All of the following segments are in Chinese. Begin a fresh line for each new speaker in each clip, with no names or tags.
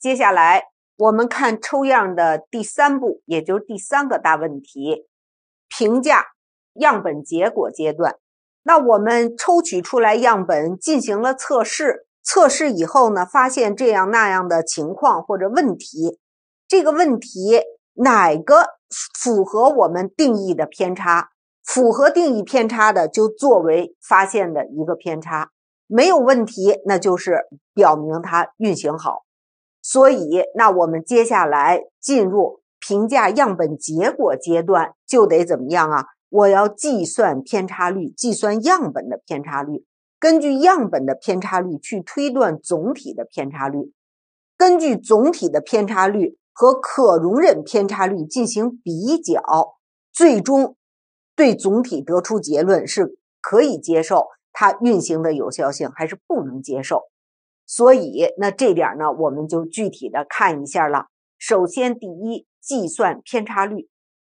接下来我们看抽样的第三步，也就是第三个大问题：评价样本结果阶段。那我们抽取出来样本进行了测试，测试以后呢，发现这样那样的情况或者问题。这个问题哪个符合我们定义的偏差？符合定义偏差的就作为发现的一个偏差。没有问题，那就是表明它运行好。所以，那我们接下来进入评价样本结果阶段，就得怎么样啊？我要计算偏差率，计算样本的偏差率，根据样本的偏差率去推断总体的偏差率，根据总体的偏差率和可容忍偏差率进行比较，最终对总体得出结论是可以接受它运行的有效性，还是不能接受。所以，那这点呢，我们就具体的看一下了。首先，第一，计算偏差率。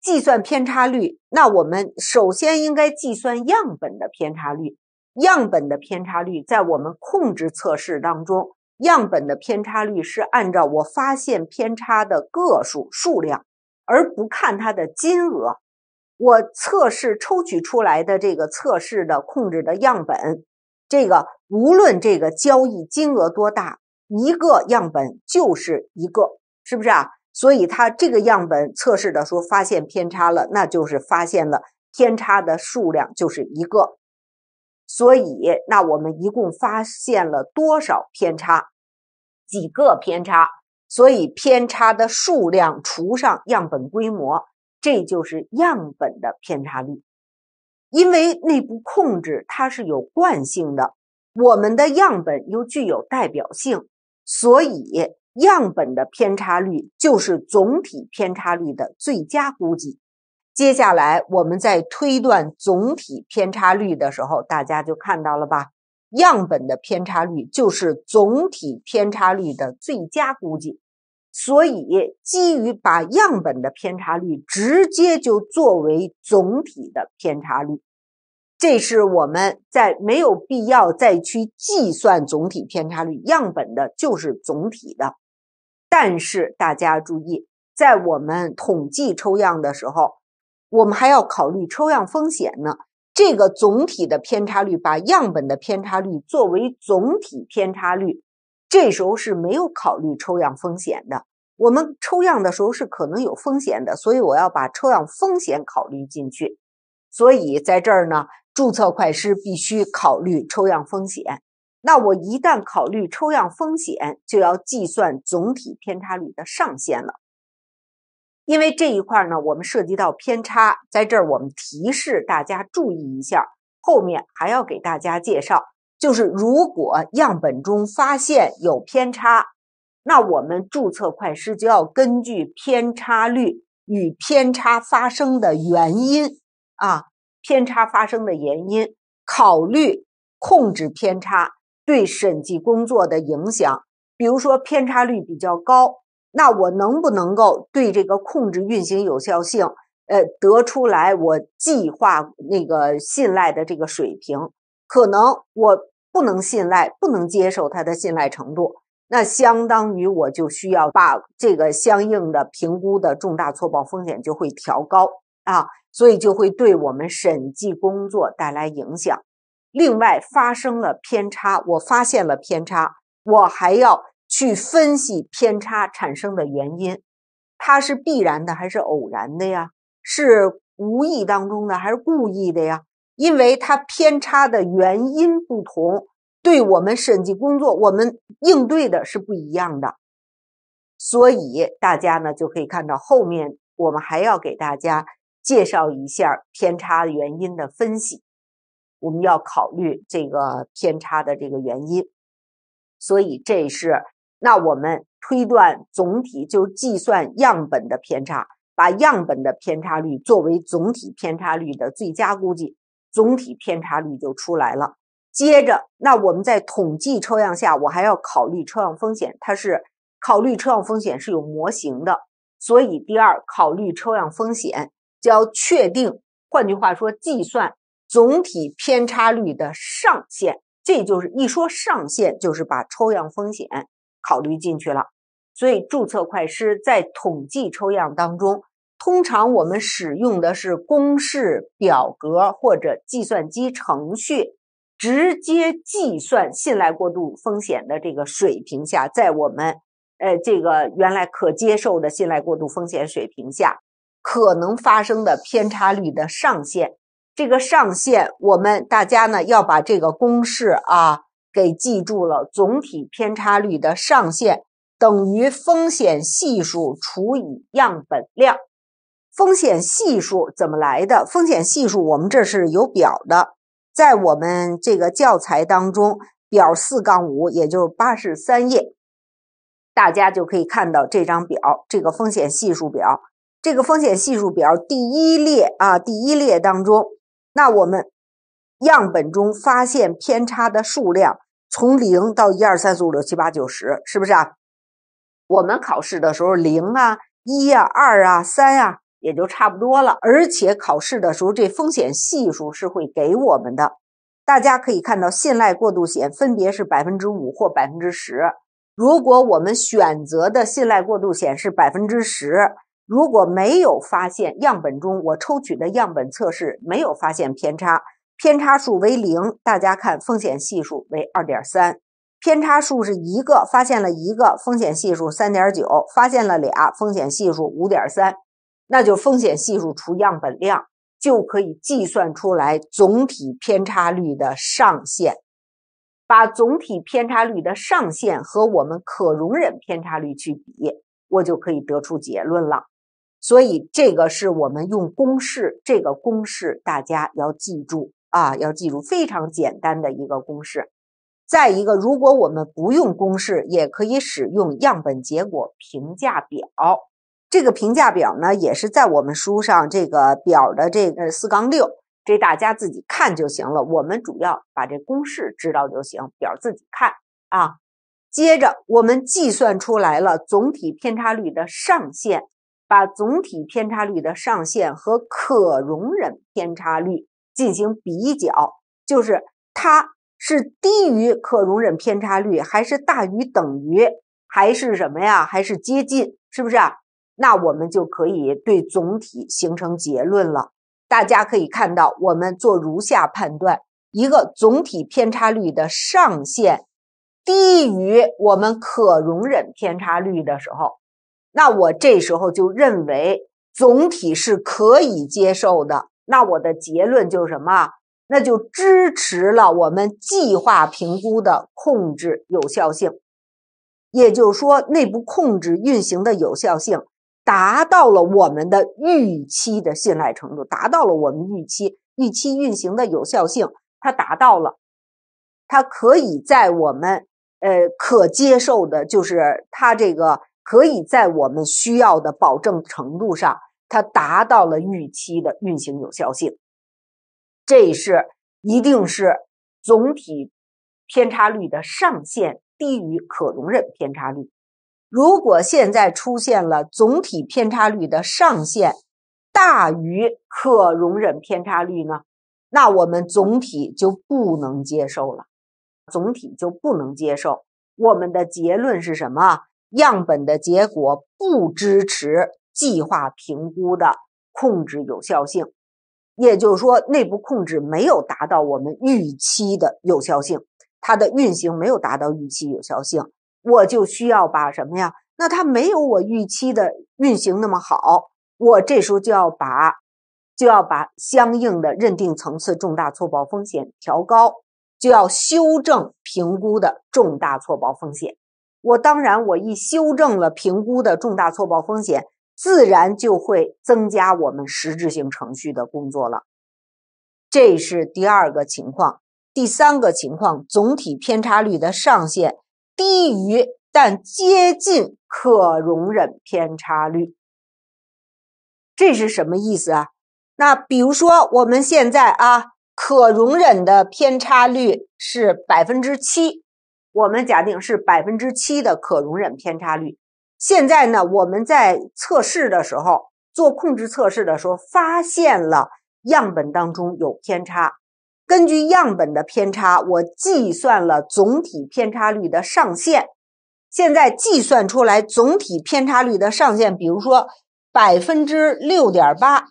计算偏差率，那我们首先应该计算样本的偏差率。样本的偏差率，在我们控制测试当中，样本的偏差率是按照我发现偏差的个数数量，而不看它的金额。我测试抽取出来的这个测试的控制的样本，这个。无论这个交易金额多大，一个样本就是一个，是不是啊？所以它这个样本测试的说发现偏差了，那就是发现了偏差的数量就是一个。所以那我们一共发现了多少偏差？几个偏差？所以偏差的数量除上样本规模，这就是样本的偏差率。因为内部控制它是有惯性的。我们的样本又具有代表性，所以样本的偏差率就是总体偏差率的最佳估计。接下来我们在推断总体偏差率的时候，大家就看到了吧？样本的偏差率就是总体偏差率的最佳估计，所以基于把样本的偏差率直接就作为总体的偏差率。这是我们在没有必要再去计算总体偏差率，样本的就是总体的。但是大家注意，在我们统计抽样的时候，我们还要考虑抽样风险呢。这个总体的偏差率把样本的偏差率作为总体偏差率，这时候是没有考虑抽样风险的。我们抽样的时候是可能有风险的，所以我要把抽样风险考虑进去。所以在这儿呢。注册会计师必须考虑抽样风险。那我一旦考虑抽样风险，就要计算总体偏差率的上限了。因为这一块呢，我们涉及到偏差，在这儿我们提示大家注意一下。后面还要给大家介绍，就是如果样本中发现有偏差，那我们注册会计师就要根据偏差率与偏差发生的原因啊。偏差发生的原因，考虑控制偏差对审计工作的影响。比如说偏差率比较高，那我能不能够对这个控制运行有效性，呃，得出来我计划那个信赖的这个水平，可能我不能信赖，不能接受它的信赖程度。那相当于我就需要把这个相应的评估的重大错报风险就会调高。啊，所以就会对我们审计工作带来影响。另外，发生了偏差，我发现了偏差，我还要去分析偏差产生的原因，它是必然的还是偶然的呀？是无意当中的还是故意的呀？因为它偏差的原因不同，对我们审计工作，我们应对的是不一样的。所以大家呢，就可以看到后面我们还要给大家。介绍一下偏差原因的分析，我们要考虑这个偏差的这个原因，所以这是那我们推断总体就计算样本的偏差，把样本的偏差率作为总体偏差率的最佳估计，总体偏差率就出来了。接着，那我们在统计抽样下，我还要考虑抽样风险，它是考虑抽样风险是有模型的，所以第二考虑抽样风险。叫确定，换句话说，计算总体偏差率的上限。这就是一说上限，就是把抽样风险考虑进去了。所以，注册会计师在统计抽样当中，通常我们使用的是公式表格或者计算机程序，直接计算信赖过度风险的这个水平下，在我们呃这个原来可接受的信赖过度风险水平下。可能发生的偏差率的上限，这个上限我们大家呢要把这个公式啊给记住了。总体偏差率的上限等于风险系数除以样本量。风险系数怎么来的？风险系数我们这是有表的，在我们这个教材当中，表四杠五，也就是八十三页，大家就可以看到这张表，这个风险系数表。这个风险系数表第一列啊，第一列当中，那我们样本中发现偏差的数量从零到一二三四五六七八九十，是不是啊？我们考试的时候零啊、一啊、二啊、三啊也就差不多了。而且考试的时候，这风险系数是会给我们的。大家可以看到，信赖过度险分别是百分之五或百分之十。如果我们选择的信赖过度险是百分之十。如果没有发现样本中我抽取的样本测试没有发现偏差，偏差数为零。大家看风险系数为二点三，偏差数是一个，发现了一个风险系数三点九，发现了俩风险系数五点三，那就风险系数除样本量就可以计算出来总体偏差率的上限。把总体偏差率的上限和我们可容忍偏差率去比，我就可以得出结论了。所以这个是我们用公式，这个公式大家要记住啊，要记住非常简单的一个公式。再一个，如果我们不用公式，也可以使用样本结果评价表。这个评价表呢，也是在我们书上这个表的这个四杠六，这大家自己看就行了。我们主要把这公式知道就行，表自己看啊。接着我们计算出来了总体偏差率的上限。把总体偏差率的上限和可容忍偏差率进行比较，就是它是低于可容忍偏差率，还是大于等于，还是什么呀？还是接近，是不是？那我们就可以对总体形成结论了。大家可以看到，我们做如下判断：一个总体偏差率的上限低于我们可容忍偏差率的时候。那我这时候就认为总体是可以接受的。那我的结论就是什么？那就支持了我们计划评估的控制有效性，也就是说内部控制运行的有效性达到了我们的预期的信赖程度，达到了我们预期预期运行的有效性，它达到了，它可以在我们呃可接受的，就是它这个。可以在我们需要的保证程度上，它达到了预期的运行有效性。这是一定是总体偏差率的上限低于可容忍偏差率。如果现在出现了总体偏差率的上限大于可容忍偏差率呢？那我们总体就不能接受了，总体就不能接受。我们的结论是什么？样本的结果不支持计划评估的控制有效性，也就是说，内部控制没有达到我们预期的有效性，它的运行没有达到预期有效性，我就需要把什么呀？那它没有我预期的运行那么好，我这时候就要把就要把相应的认定层次重大错报风险调高，就要修正评估的重大错报风险。我当然，我一修正了评估的重大错报风险，自然就会增加我们实质性程序的工作了。这是第二个情况。第三个情况，总体偏差率的上限低于但接近可容忍偏差率。这是什么意思啊？那比如说我们现在啊，可容忍的偏差率是百分之七。我们假定是百分之七的可容忍偏差率。现在呢，我们在测试的时候做控制测试的时候，发现了样本当中有偏差。根据样本的偏差，我计算了总体偏差率的上限。现在计算出来总体偏差率的上限，比如说百分之六点八。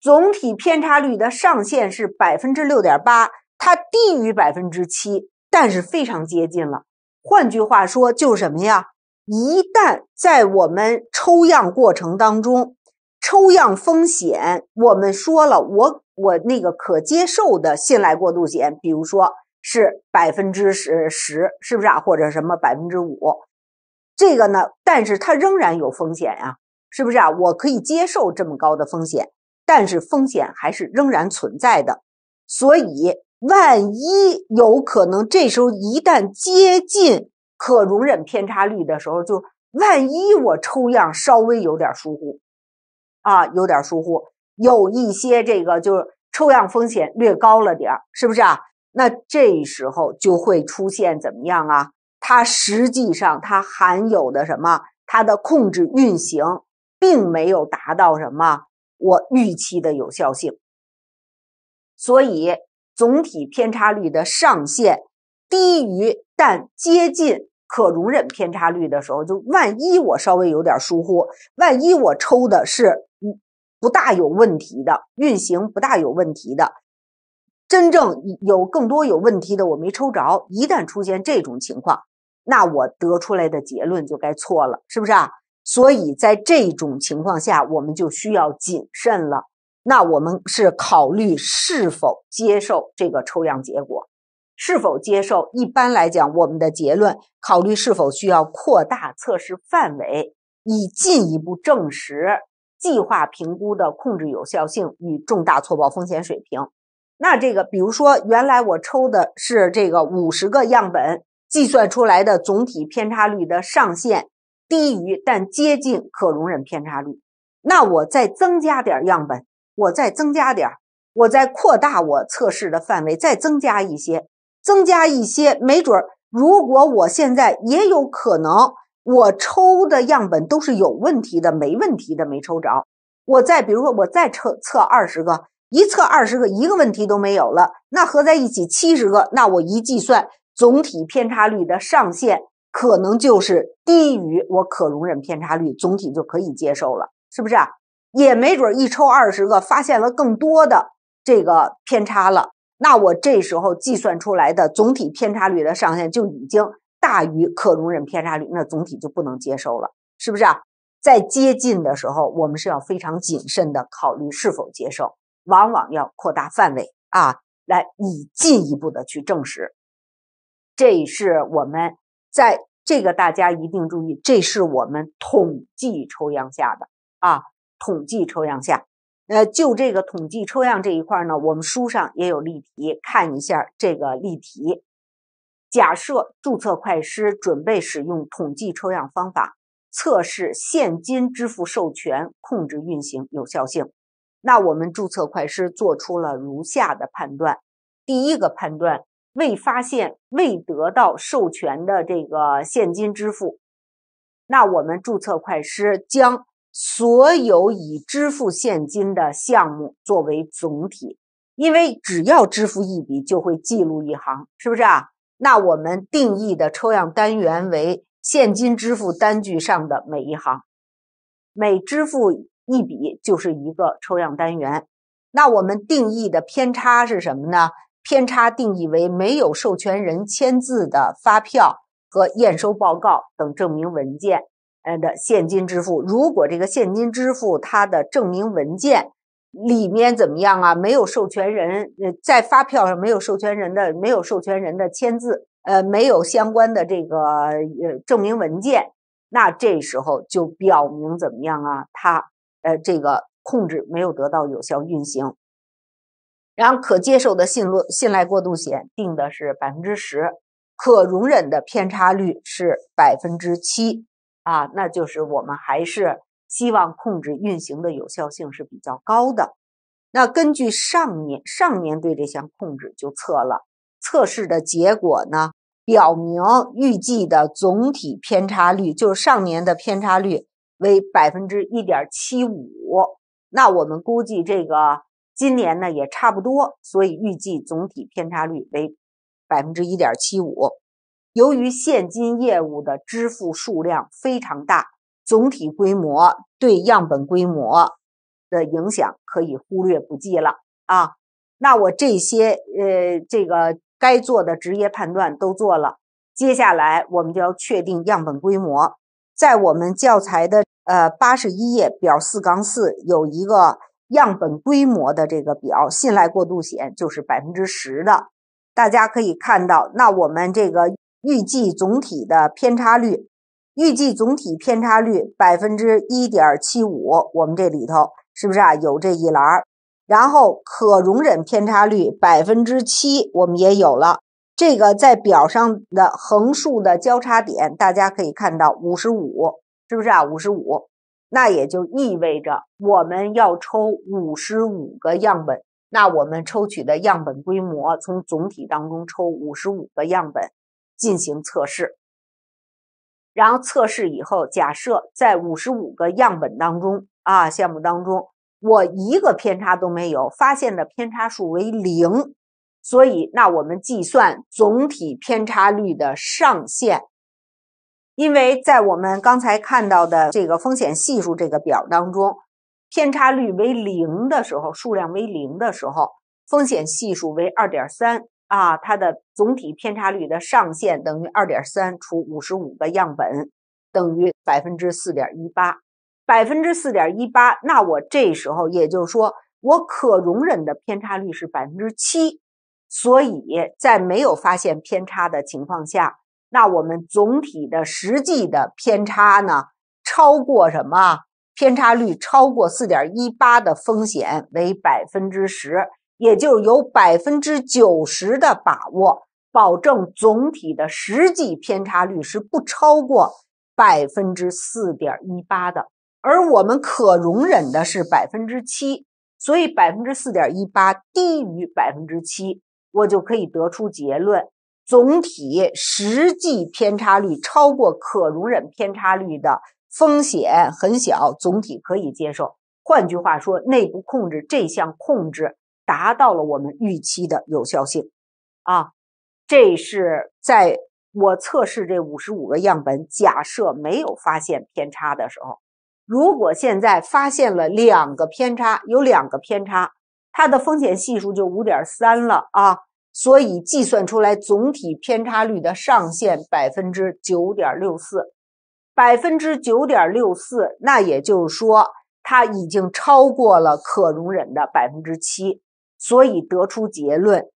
总体偏差率的上限是百分之六点八，它低于百分之七。但是非常接近了。换句话说，就是什么呀？一旦在我们抽样过程当中，抽样风险，我们说了，我我那个可接受的信赖过度险，比如说是百分之十十，是不是啊？或者什么百分之五？这个呢？但是它仍然有风险呀，是不是啊？我可以接受这么高的风险，但是风险还是仍然存在的，所以。万一有可能，这时候一旦接近可容忍偏差率的时候，就万一我抽样稍微有点疏忽，啊，有点疏忽，有一些这个就是抽样风险略高了点是不是啊？那这时候就会出现怎么样啊？它实际上它含有的什么，它的控制运行并没有达到什么我预期的有效性，所以。总体偏差率的上限低于但接近可容忍偏差率的时候，就万一我稍微有点疏忽，万一我抽的是不大有问题的运行不大有问题的，真正有更多有问题的我没抽着，一旦出现这种情况，那我得出来的结论就该错了，是不是啊？所以在这种情况下，我们就需要谨慎了。那我们是考虑是否接受这个抽样结果，是否接受？一般来讲，我们的结论考虑是否需要扩大测试范围，以进一步证实计划评估的控制有效性与重大错报风险水平。那这个，比如说，原来我抽的是这个五十个样本，计算出来的总体偏差率的上限低于但接近可容忍偏差率，那我再增加点样本。我再增加点儿，我再扩大我测试的范围，再增加一些，增加一些，没准儿。如果我现在也有可能，我抽的样本都是有问题的，没问题的没抽着。我再比如说，我再测测二十个，一测二十个，一个问题都没有了。那合在一起七十个，那我一计算总体偏差率的上限，可能就是低于我可容忍偏差率，总体就可以接受了，是不是？也没准一抽二十个，发现了更多的这个偏差了。那我这时候计算出来的总体偏差率的上限就已经大于可容忍偏差率，那总体就不能接受了，是不是？啊？在接近的时候，我们是要非常谨慎的考虑是否接受，往往要扩大范围啊，来以进一步的去证实。这是我们在这个大家一定注意，这是我们统计抽样下的啊。统计抽样下，呃，就这个统计抽样这一块呢，我们书上也有例题，看一下这个例题。假设注册会计师准备使用统计抽样方法测试现金支付授权控制运行有效性，那我们注册会计师做出了如下的判断：第一个判断，未发现未得到授权的这个现金支付，那我们注册会计师将。所有已支付现金的项目作为总体，因为只要支付一笔就会记录一行，是不是啊？那我们定义的抽样单元为现金支付单据上的每一行，每支付一笔就是一个抽样单元。那我们定义的偏差是什么呢？偏差定义为没有授权人签字的发票和验收报告等证明文件。呃的现金支付，如果这个现金支付它的证明文件里面怎么样啊？没有授权人呃，在发票上没有授权人的，没有授权人的签字，呃，没有相关的这个呃证明文件，那这时候就表明怎么样啊？它呃这个控制没有得到有效运行。然后可接受的信落信赖过度险定的是百分之十，可容忍的偏差率是百分之七。啊，那就是我们还是希望控制运行的有效性是比较高的。那根据上年上年对这项控制就测了，测试的结果呢，表明预计的总体偏差率就是上年的偏差率为百分之一点七五。那我们估计这个今年呢也差不多，所以预计总体偏差率为百分之一点七五。由于现金业务的支付数量非常大，总体规模对样本规模的影响可以忽略不计了啊。那我这些呃，这个该做的职业判断都做了，接下来我们就要确定样本规模。在我们教材的呃八十一页表四杠四有一个样本规模的这个表，信赖过度险就是百分之十的，大家可以看到。那我们这个。预计总体的偏差率，预计总体偏差率百分之一点七五。我们这里头是不是啊？有这一栏然后可容忍偏差率百分之七，我们也有了。这个在表上的横竖的交叉点，大家可以看到五十五，是不是啊？五十五，那也就意味着我们要抽五十五个样本。那我们抽取的样本规模，从总体当中抽五十五个样本。进行测试，然后测试以后，假设在五十五个样本当中啊，项目当中我一个偏差都没有发现的偏差数为零，所以那我们计算总体偏差率的上限，因为在我们刚才看到的这个风险系数这个表当中，偏差率为零的时候，数量为零的时候，风险系数为二点三。啊，它的总体偏差率的上限等于二点三除五十五个样本，等于百分之四点一八。百分之四点一八，那我这时候也就是说，我可容忍的偏差率是百分之七。所以在没有发现偏差的情况下，那我们总体的实际的偏差呢，超过什么？偏差率超过四点一八的风险为百分之十。也就是有百分之九十的把握，保证总体的实际偏差率是不超过百分之四点一八的，而我们可容忍的是百分之七，所以百分之四点一八低于百分之七，我就可以得出结论：总体实际偏差率超过可容忍偏差率的风险很小，总体可以接受。换句话说，内部控制这项控制。达到了我们预期的有效性，啊，这是在我测试这五十五个样本，假设没有发现偏差的时候。如果现在发现了两个偏差，有两个偏差，它的风险系数就五点三了啊。所以计算出来总体偏差率的上限百分之九点六四，百分之九点六四，那也就是说，它已经超过了可容忍的百分之七。所以得出结论，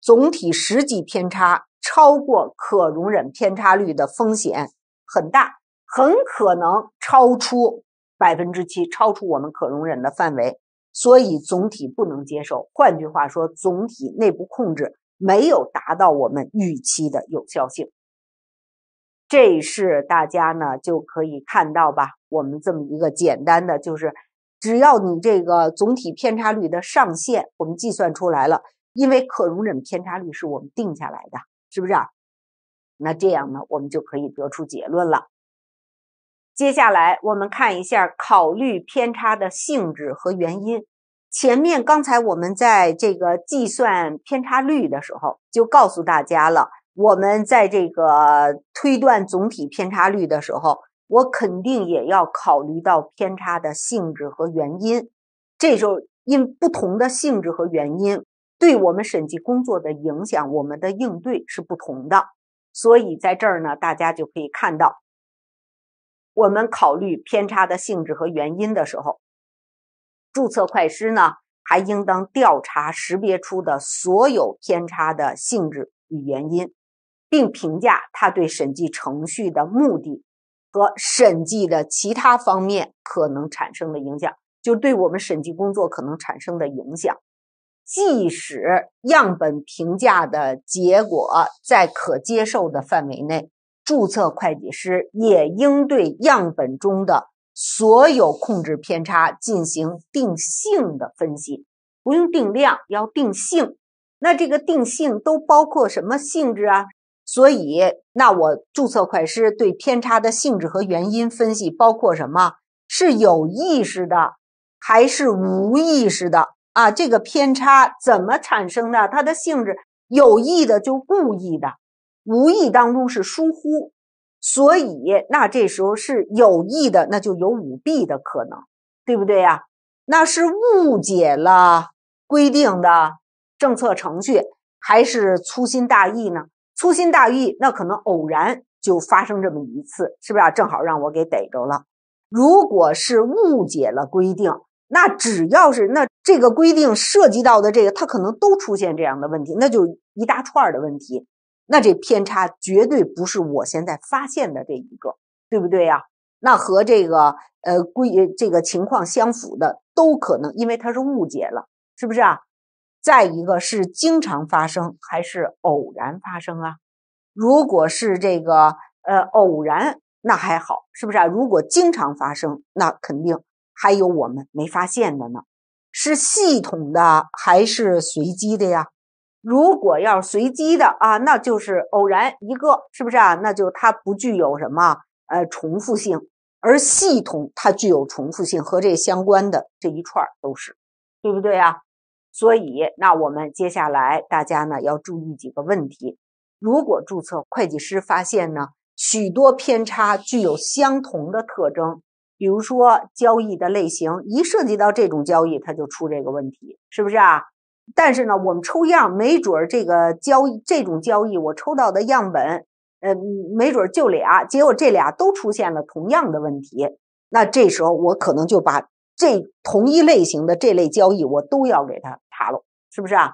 总体实际偏差超过可容忍偏差率的风险很大，很可能超出百分之七，超出我们可容忍的范围，所以总体不能接受。换句话说，总体内部控制没有达到我们预期的有效性。这是大家呢就可以看到吧，我们这么一个简单的就是。只要你这个总体偏差率的上限我们计算出来了，因为可容忍偏差率是我们定下来的，是不是啊？那这样呢，我们就可以得出结论了。接下来我们看一下考虑偏差的性质和原因。前面刚才我们在这个计算偏差率的时候就告诉大家了，我们在这个推断总体偏差率的时候。我肯定也要考虑到偏差的性质和原因，这时候，因不同的性质和原因对我们审计工作的影响，我们的应对是不同的。所以在这儿呢，大家就可以看到，我们考虑偏差的性质和原因的时候，注册会计师呢还应当调查识别出的所有偏差的性质与原因，并评价他对审计程序的目的。和审计的其他方面可能产生的影响，就对我们审计工作可能产生的影响。即使样本评价的结果在可接受的范围内，注册会计师也应对样本中的所有控制偏差进行定性的分析，不用定量，要定性。那这个定性都包括什么性质啊？所以，那我注册会计师对偏差的性质和原因分析包括什么？是有意识的还是无意识的啊？这个偏差怎么产生的？它的性质有意的就故意的，无意当中是疏忽。所以，那这时候是有意的，那就有舞弊的可能，对不对呀？那是误解了规定的政策程序，还是粗心大意呢？粗心大意，那可能偶然就发生这么一次，是不是啊？正好让我给逮着了。如果是误解了规定，那只要是那这个规定涉及到的这个，它可能都出现这样的问题，那就一大串的问题。那这偏差绝对不是我现在发现的这一个，对不对呀？那和这个呃规这个情况相符的，都可能因为它是误解了，是不是啊？再一个是经常发生还是偶然发生啊？如果是这个呃偶然，那还好，是不是啊？如果经常发生，那肯定还有我们没发现的呢。是系统的还是随机的呀？如果要随机的啊，那就是偶然一个，是不是啊？那就它不具有什么呃重复性，而系统它具有重复性，和这相关的这一串都是，对不对呀？所以，那我们接下来大家呢要注意几个问题。如果注册会计师发现呢，许多偏差具有相同的特征，比如说交易的类型，一涉及到这种交易，他就出这个问题，是不是啊？但是呢，我们抽样没准儿这个交易这种交易我抽到的样本，呃，没准儿就俩，结果这俩都出现了同样的问题，那这时候我可能就把这同一类型的这类交易我都要给他。查漏，是不是啊？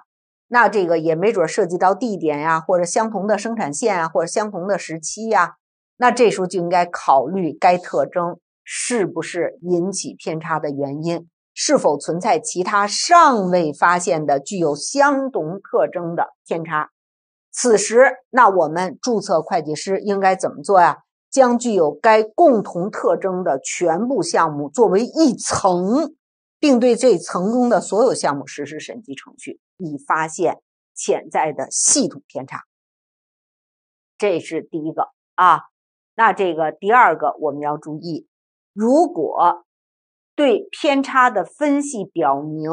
那这个也没准涉及到地点呀，或者相同的生产线啊，或者相同的时期呀。那这时候就应该考虑该特征是不是引起偏差的原因，是否存在其他尚未发现的具有相同特征的偏差。此时，那我们注册会计师应该怎么做呀？将具有该共同特征的全部项目作为一层。并对这层中的所有项目实施审计程序，以发现潜在的系统偏差。这是第一个啊。那这个第二个，我们要注意，如果对偏差的分析表明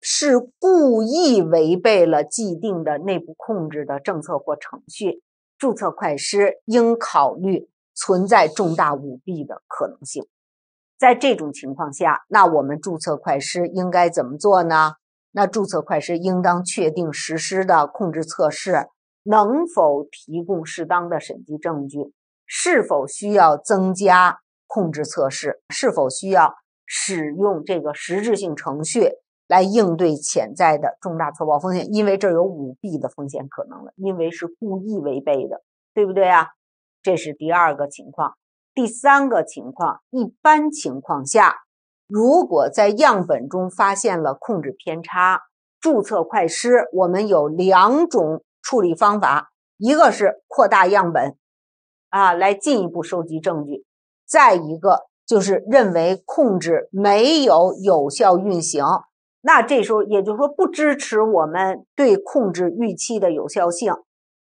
是故意违背了既定的内部控制的政策或程序，注册会计师应考虑存在重大舞弊的可能性。在这种情况下，那我们注册会计师应该怎么做呢？那注册会计师应当确定实施的控制测试能否提供适当的审计证据，是否需要增加控制测试，是否需要使用这个实质性程序来应对潜在的重大错报风险？因为这有舞弊的风险可能了，因为是故意违背的，对不对啊？这是第二个情况。第三个情况，一般情况下，如果在样本中发现了控制偏差、注册快失，我们有两种处理方法：一个是扩大样本，啊，来进一步收集证据；再一个就是认为控制没有有效运行，那这时候也就是说不支持我们对控制预期的有效性。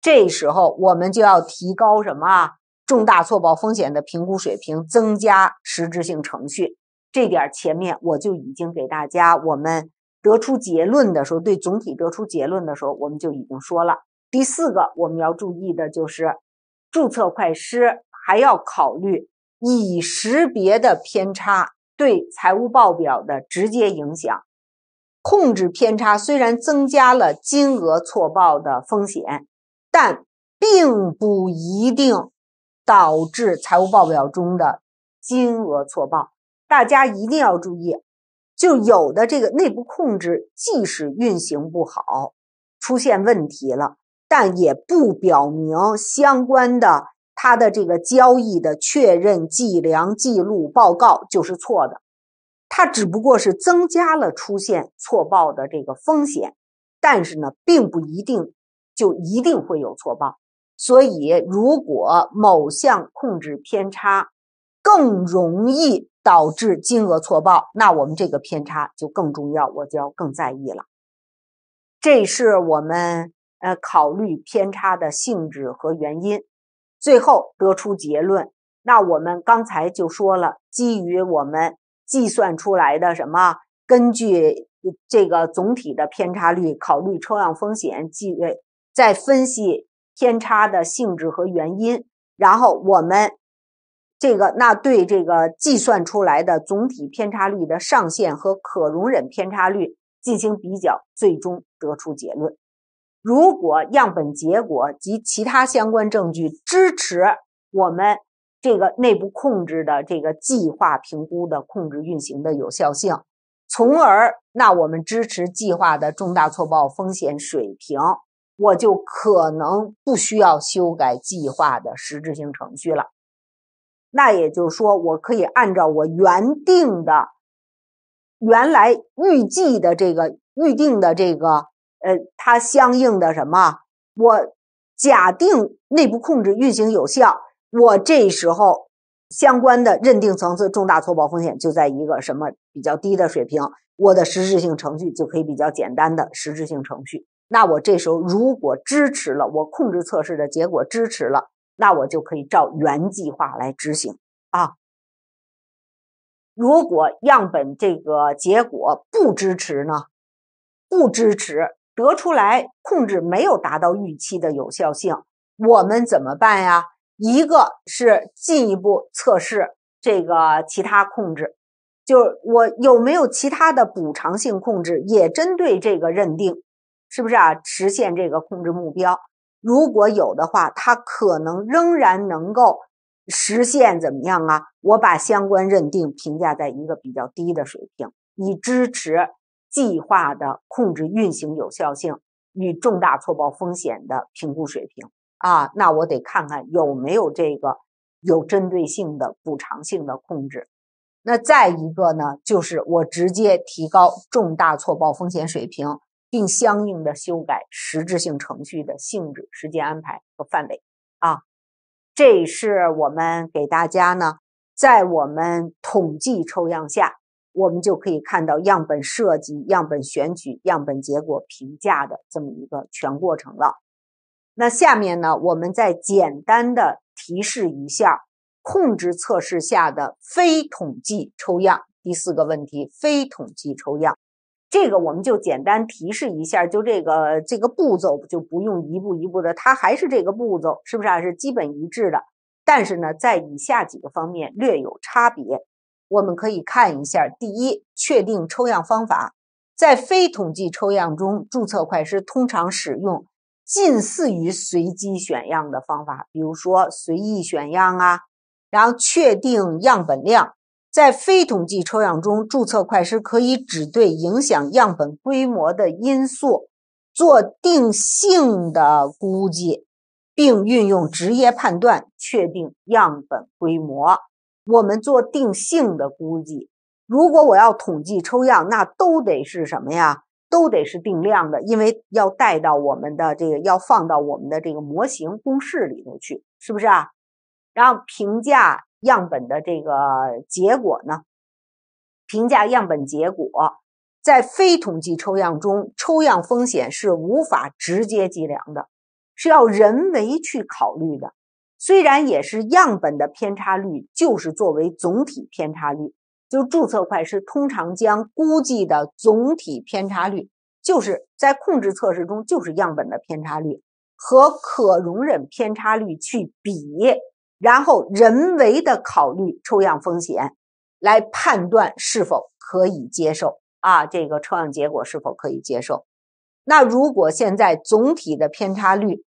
这时候我们就要提高什么？重大错报风险的评估水平增加实质性程序，这点前面我就已经给大家，我们得出结论的时候，对总体得出结论的时候，我们就已经说了。第四个，我们要注意的就是注册会计师还要考虑已识别的偏差对财务报表的直接影响。控制偏差虽然增加了金额错报的风险，但并不一定。导致财务报表中的金额错报，大家一定要注意。就有的这个内部控制，即使运行不好，出现问题了，但也不表明相关的它的这个交易的确认、计量、记录、报告就是错的，它只不过是增加了出现错报的这个风险，但是呢，并不一定就一定会有错报。所以，如果某项控制偏差更容易导致金额错报，那我们这个偏差就更重要，我就要更在意了。这是我们呃考虑偏差的性质和原因，最后得出结论。那我们刚才就说了，基于我们计算出来的什么，根据这个总体的偏差率，考虑抽样风险，计再分析。偏差的性质和原因，然后我们这个那对这个计算出来的总体偏差率的上限和可容忍偏差率进行比较，最终得出结论。如果样本结果及其他相关证据支持我们这个内部控制的这个计划评估的控制运行的有效性，从而那我们支持计划的重大错报风险水平。我就可能不需要修改计划的实质性程序了，那也就是说，我可以按照我原定的、原来预计的这个预定的这个，呃，它相应的什么？我假定内部控制运行有效，我这时候相关的认定层次重大错报风险就在一个什么比较低的水平，我的实质性程序就可以比较简单的实质性程序。那我这时候如果支持了，我控制测试的结果支持了，那我就可以照原计划来执行啊。如果样本这个结果不支持呢？不支持，得出来控制没有达到预期的有效性，我们怎么办呀？一个是进一步测试这个其他控制，就是我有没有其他的补偿性控制，也针对这个认定。是不是啊？实现这个控制目标，如果有的话，它可能仍然能够实现怎么样啊？我把相关认定评价在一个比较低的水平，以支持计划的控制运行有效性与重大错报风险的评估水平啊。那我得看看有没有这个有针对性的补偿性的控制。那再一个呢，就是我直接提高重大错报风险水平。并相应的修改实质性程序的性质、时间安排和范围啊，这是我们给大家呢，在我们统计抽样下，我们就可以看到样本设计、样本选取、样本结果评价的这么一个全过程了。那下面呢，我们再简单的提示一下控制测试下的非统计抽样。第四个问题，非统计抽样。这个我们就简单提示一下，就这个这个步骤就不用一步一步的，它还是这个步骤，是不是啊？是基本一致的。但是呢，在以下几个方面略有差别，我们可以看一下。第一，确定抽样方法，在非统计抽样中，注册会计师通常使用近似于随机选样的方法，比如说随意选样啊，然后确定样本量。在非统计抽样中，注册会计师可以只对影响样本规模的因素做定性的估计，并运用职业判断确定样本规模。我们做定性的估计，如果我要统计抽样，那都得是什么呀？都得是定量的，因为要带到我们的这个，要放到我们的这个模型公式里头去，是不是啊？然后评价。样本的这个结果呢？评价样本结果，在非统计抽样中，抽样风险是无法直接计量的，是要人为去考虑的。虽然也是样本的偏差率，就是作为总体偏差率。就注册会是师通常将估计的总体偏差率，就是在控制测试中就是样本的偏差率和可容忍偏差率去比。然后人为的考虑抽样风险，来判断是否可以接受啊，这个抽样结果是否可以接受？那如果现在总体的偏差率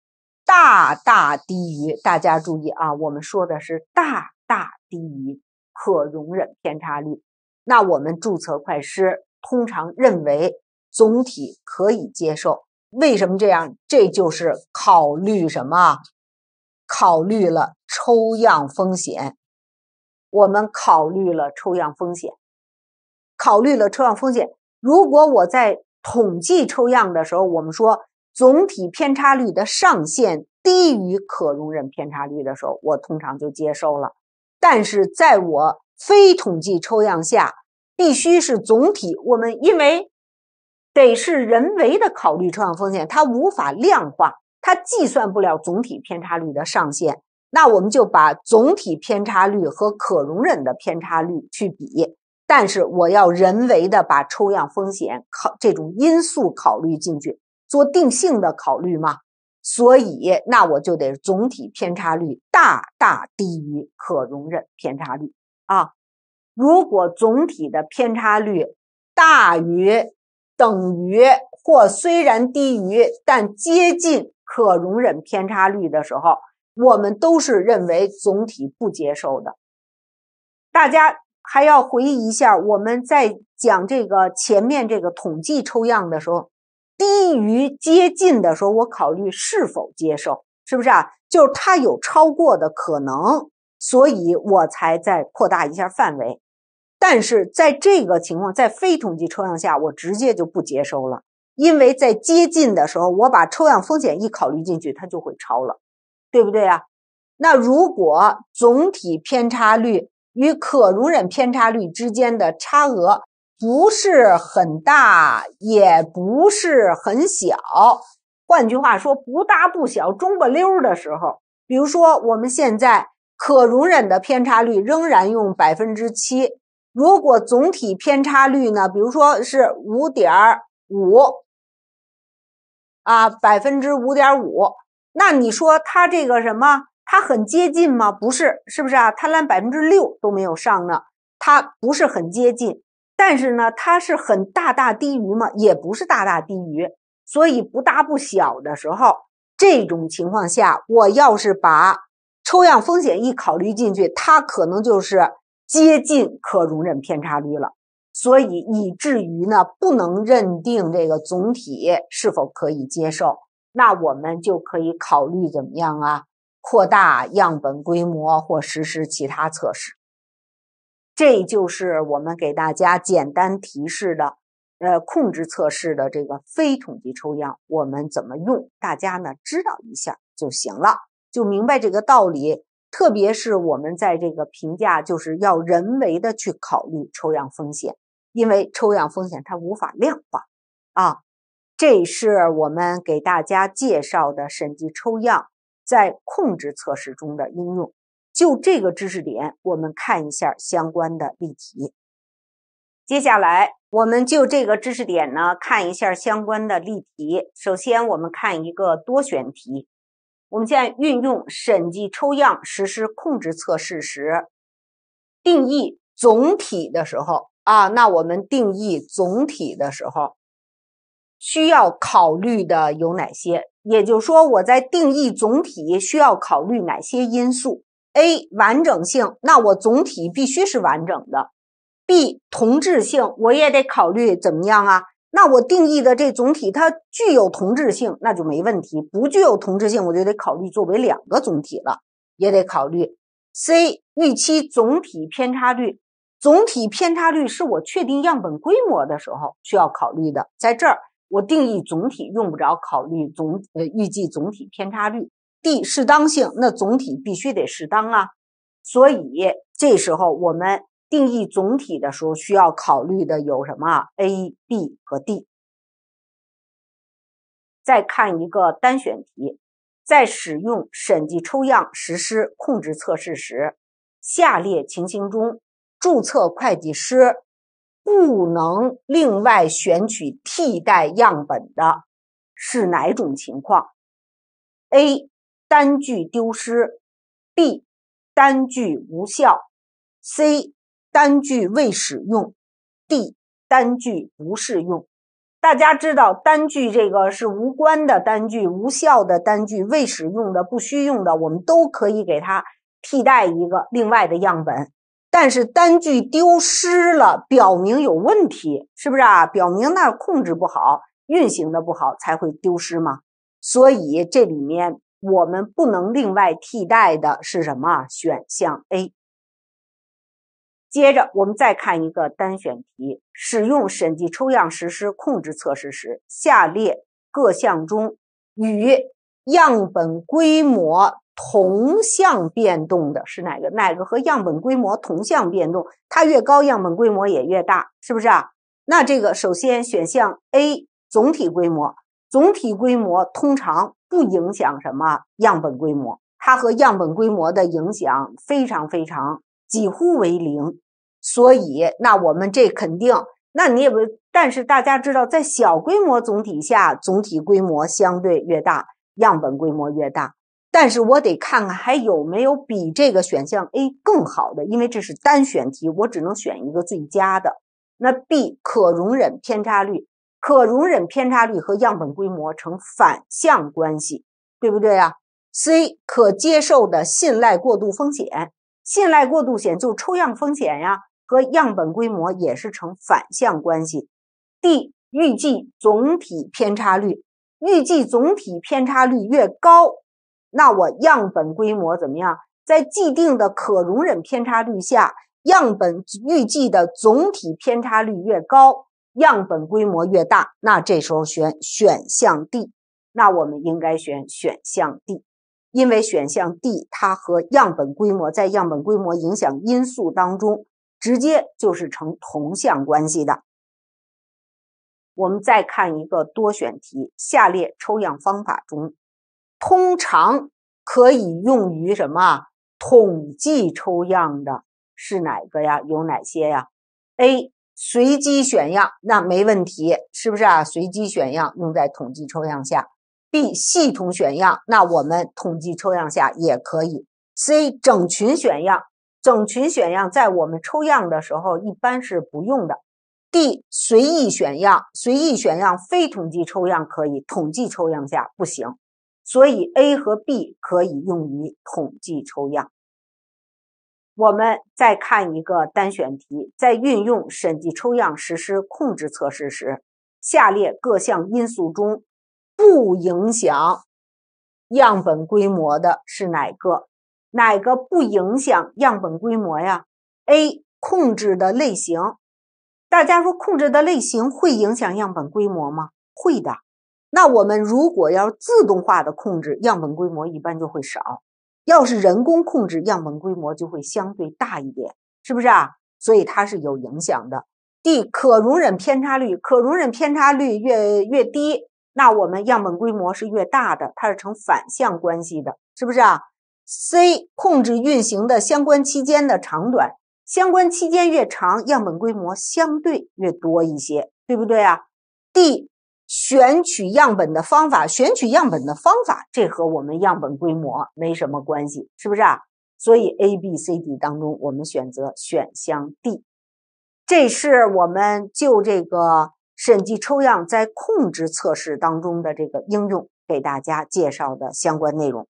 大大低于，大家注意啊，我们说的是大大低于可容忍偏差率，那我们注册会计师通常认为总体可以接受。为什么这样？这就是考虑什么？考虑了。抽样风险，我们考虑了抽样风险，考虑了抽样风险。如果我在统计抽样的时候，我们说总体偏差率的上限低于可容忍偏差率的时候，我通常就接收了。但是在我非统计抽样下，必须是总体，我们因为得是人为的考虑抽样风险，它无法量化，它计算不了总体偏差率的上限。那我们就把总体偏差率和可容忍的偏差率去比，但是我要人为的把抽样风险考这种因素考虑进去，做定性的考虑嘛。所以，那我就得总体偏差率大大低于可容忍偏差率啊。如果总体的偏差率大于、等于或虽然低于但接近可容忍偏差率的时候。我们都是认为总体不接受的。大家还要回忆一下，我们在讲这个前面这个统计抽样的时候，低于接近的时候，我考虑是否接受，是不是啊？就是它有超过的可能，所以我才再扩大一下范围。但是在这个情况，在非统计抽样下，我直接就不接收了，因为在接近的时候，我把抽样风险一考虑进去，它就会超了。对不对呀？那如果总体偏差率与可容忍偏差率之间的差额不是很大，也不是很小，换句话说，不大不小，中不溜儿的时候，比如说我们现在可容忍的偏差率仍然用百分之七，如果总体偏差率呢，比如说是五点五，啊，百分之五点五。那你说它这个什么？它很接近吗？不是，是不是啊？它连百分之六都没有上呢。它不是很接近，但是呢，它是很大大低于吗？也不是大大低于。所以不大不小的时候，这种情况下，我要是把抽样风险一考虑进去，它可能就是接近可容忍偏差率了。所以以至于呢，不能认定这个总体是否可以接受。那我们就可以考虑怎么样啊？扩大样本规模或实施其他测试。这就是我们给大家简单提示的，呃，控制测试的这个非统计抽样，我们怎么用？大家呢知道一下就行了，就明白这个道理。特别是我们在这个评价，就是要人为的去考虑抽样风险，因为抽样风险它无法量化啊。这是我们给大家介绍的审计抽样在控制测试中的应用。就这个知识点，我们看一下相关的例题。接下来，我们就这个知识点呢，看一下相关的例题。首先，我们看一个多选题。我们在运用审计抽样实施控制测试时，定义总体的时候啊，那我们定义总体的时候。需要考虑的有哪些？也就是说，我在定义总体需要考虑哪些因素？A 完整性，那我总体必须是完整的。B 同质性，我也得考虑怎么样啊？那我定义的这总体它具有同质性，那就没问题；不具有同质性，我就得考虑作为两个总体了，也得考虑。C 预期总体偏差率，总体偏差率是我确定样本规模的时候需要考虑的，在这儿。我定义总体用不着考虑总呃预计总体偏差率 d 适当性，那总体必须得适当啊，所以这时候我们定义总体的时候需要考虑的有什么 a、b 和 d。再看一个单选题，在使用审计抽样实施控制测试时，下列情形中，注册会计师。不能另外选取替代样本的是哪种情况？A. 单据丢失，B. 单据无效，C. 单据未使用，D. 单据不适用。大家知道，单据这个是无关的单据、无效的单据、未使用的不需用的，我们都可以给它替代一个另外的样本。但是单据丢失了，表明有问题，是不是啊？表明那控制不好，运行的不好才会丢失吗？所以这里面我们不能另外替代的是什么？选项 A。接着我们再看一个单选题：使用审计抽样实施控制测试时，下列各项中与样本规模。同向变动的是哪个？哪个和样本规模同向变动？它越高，样本规模也越大，是不是啊？那这个首先，选项 A 总体规模，总体规模通常不影响什么样本规模，它和样本规模的影响非常非常几乎为零。所以，那我们这肯定，那你也不，但是大家知道，在小规模总体下，总体规模相对越大，样本规模越大。但是我得看看还有没有比这个选项 A 更好的，因为这是单选题，我只能选一个最佳的。那 B 可容忍偏差率，可容忍偏差率和样本规模成反向关系，对不对呀？C 可接受的信赖过度风险，信赖过度险就抽样风险呀，和样本规模也是成反向关系。D 预计总体偏差率，预计总体偏差率越高。那我样本规模怎么样？在既定的可容忍偏差率下，样本预计的总体偏差率越高，样本规模越大。那这时候选选项 D。那我们应该选选项 D，因为选项 D 它和样本规模在样本规模影响因素当中直接就是成同向关系的。我们再看一个多选题：下列抽样方法中，通常可以用于什么统计抽样的？是哪个呀？有哪些呀？A 随机选样，那没问题，是不是啊？随机选样用在统计抽样下。B 系统选样，那我们统计抽样下也可以。C 整群选样，整群选样在我们抽样的时候一般是不用的。D 随意选样，随意选样非统计抽样可以，统计抽样下不行。所以 A 和 B 可以用于统计抽样。我们再看一个单选题，在运用审计抽样实施控制测试时，下列各项因素中不影响样本规模的是哪个？哪个不影响样本规模呀？A 控制的类型，大家说控制的类型会影响样本规模吗？会的。那我们如果要自动化的控制，样本规模一般就会少；要是人工控制，样本规模就会相对大一点，是不是啊？所以它是有影响的。D 可容忍偏差率，可容忍偏差率越越低，那我们样本规模是越大的，它是成反向关系的，是不是啊？C 控制运行的相关期间的长短，相关期间越长，样本规模相对越多一些，对不对啊？D 选取样本的方法，选取样本的方法，这和我们样本规模没什么关系，是不是啊？所以 A、B、C、D 当中，我们选择选项 D。这是我们就这个审计抽样在控制测试当中的这个应用给大家介绍的相关内容。